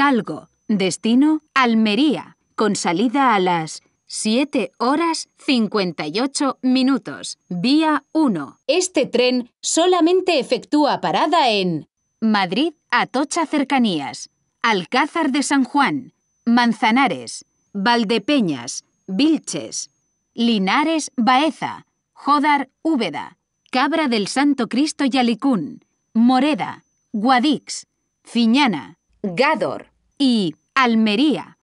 Talgo, destino Almería, con salida a las 7 horas 58 minutos, vía 1. Este tren solamente efectúa parada en Madrid, Atocha Cercanías, Alcázar de San Juan, Manzanares, Valdepeñas, Vilches, Linares, Baeza, Jodar, Úbeda, Cabra del Santo Cristo yalicún Moreda, Guadix, Fiñana, Gádor y Almería.